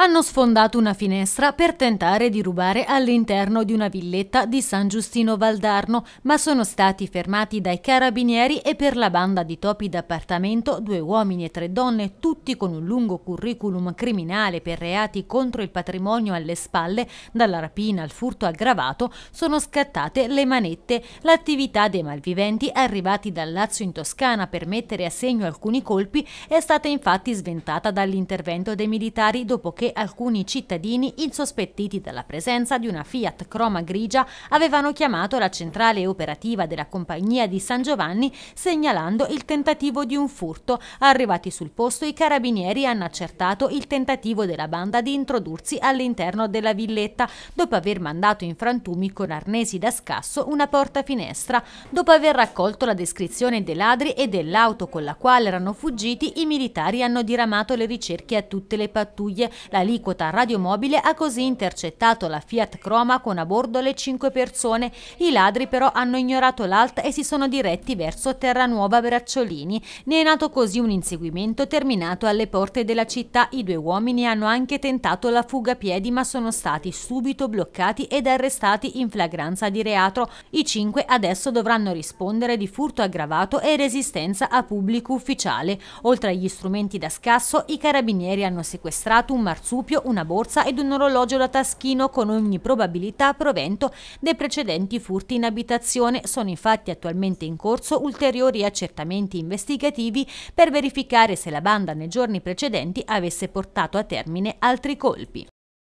hanno sfondato una finestra per tentare di rubare all'interno di una villetta di San Giustino Valdarno, ma sono stati fermati dai carabinieri e per la banda di topi d'appartamento due uomini e tre donne, tutti con un lungo curriculum criminale per reati contro il patrimonio alle spalle, dalla rapina al furto aggravato, sono scattate le manette. L'attività dei malviventi arrivati dal Lazio in Toscana per mettere a segno alcuni colpi è stata infatti sventata dall'intervento dei militari dopo che che alcuni cittadini, insospettiti della presenza di una Fiat Croma grigia, avevano chiamato la centrale operativa della compagnia di San Giovanni segnalando il tentativo di un furto. Arrivati sul posto i carabinieri hanno accertato il tentativo della banda di introdursi all'interno della villetta dopo aver mandato in frantumi con arnesi da scasso una porta finestra. Dopo aver raccolto la descrizione dei ladri e dell'auto con la quale erano fuggiti, i militari hanno diramato le ricerche a tutte le pattuglie L'aliquota radiomobile ha così intercettato la Fiat Croma con a bordo le 5 persone. I ladri però hanno ignorato l'alta e si sono diretti verso Terranuova Bracciolini. Ne è nato così un inseguimento terminato alle porte della città. I due uomini hanno anche tentato la fuga a piedi ma sono stati subito bloccati ed arrestati in flagranza di reato. I cinque adesso dovranno rispondere di furto aggravato e resistenza a pubblico ufficiale. Oltre agli strumenti da scasso, i carabinieri hanno sequestrato un martello marsupio, una borsa ed un orologio da taschino con ogni probabilità provento dei precedenti furti in abitazione. Sono infatti attualmente in corso ulteriori accertamenti investigativi per verificare se la banda nei giorni precedenti avesse portato a termine altri colpi.